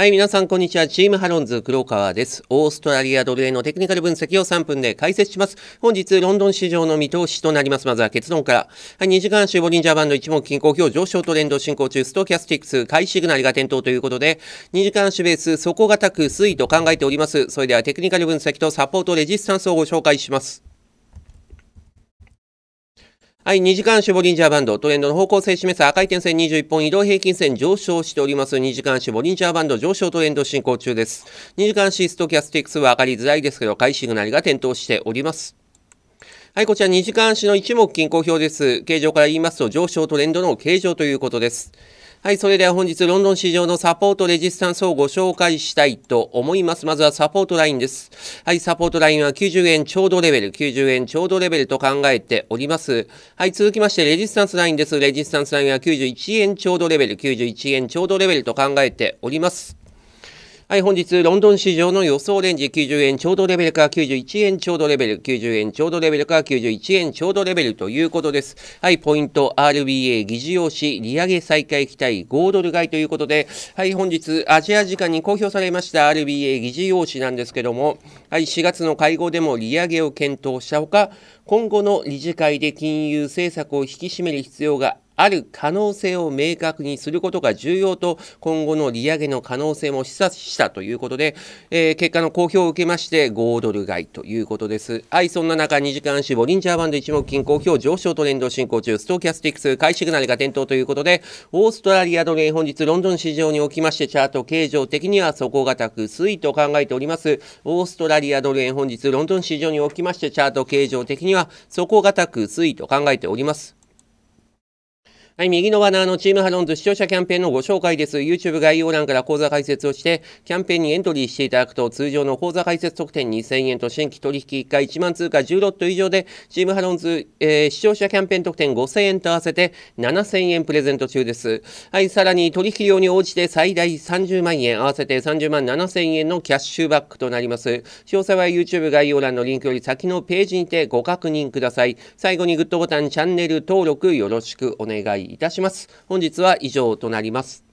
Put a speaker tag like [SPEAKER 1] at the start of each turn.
[SPEAKER 1] はい、皆さん、こんにちは。チームハロンズ、黒川です。オーストラリアドル円のテクニカル分析を3分で解説します。本日、ロンドン市場の見通しとなります。まずは結論から。はい、2時間足、ボリンジャーバンド一目均衡表上昇と連動進行中、ストキャスティックス、買いシグナルが点灯ということで、2時間足ベース、底堅く推移と考えております。それでは、テクニカル分析とサポートレジスタンスをご紹介します。はい、2時間守リンジャーバンド、トレンドの方向性示す赤い点線21本移動平均線上昇しております。2時間ボリンジャーバンド上昇トレンド進行中です。2時間シストキャスティックスは上がりづらいですけど、買いシグナルが点灯しております。はい、こちら2時間足の一目均衡表です。形状から言いますと上昇トレンドの形状ということです。はい、それでは本日ロンドン市場のサポートレジスタンスをご紹介したいと思います。まずはサポートラインです。はい、サポートラインは90円ちょうどレベル、90円ちょうどレベルと考えております。はい、続きましてレジスタンスラインです。レジスタンスラインは91円ちょうどレベル、91円ちょうどレベルと考えております。はい、本日、ロンドン市場の予想レンジ90円ちょうどレベルか91円ちょうどレベル、90円ちょうどレベルか91円ちょうどレベルということです。はい、ポイント、RBA、議事要旨、利上げ再開期待、5ドル買いということで、はい、本日、アジア時間に公表されました RBA 議事要旨なんですけども、はい、4月の会合でも利上げを検討したほか、今後の理事会で金融政策を引き締める必要がある可能性を明確にすることが重要と今後の利上げの可能性も示唆したということで、えー、結果の公表を受けまして5ドル買いということです。はい、そんな中2時間足ボリンジャーバンド1目金公表上昇と連動進行中ストーキャスティックス買いシグナルが点灯ということでオーストラリアドル円本日ロンドン市場におきましてチャート形状的には底堅く推移と考えております。オーストラリアドル円本日ロンドン市場におきましてチャート形状的には底堅く推移と考えております。はい、右のバナーのチームハロンズ視聴者キャンペーンのご紹介です。YouTube 概要欄から講座解説をして、キャンペーンにエントリーしていただくと、通常の講座解説特典2000円と新規取引1回1万通貨10ロット以上で、チームハロンズ、えー、視聴者キャンペーン特典5000円と合わせて7000円プレゼント中です。はい、さらに取引量に応じて最大30万円、合わせて30万7000円のキャッシュバックとなります。詳細は YouTube 概要欄のリンクより先のページにてご確認ください。最後にグッドボタン、チャンネル登録よろしくお願いいたします。本日は以上となります。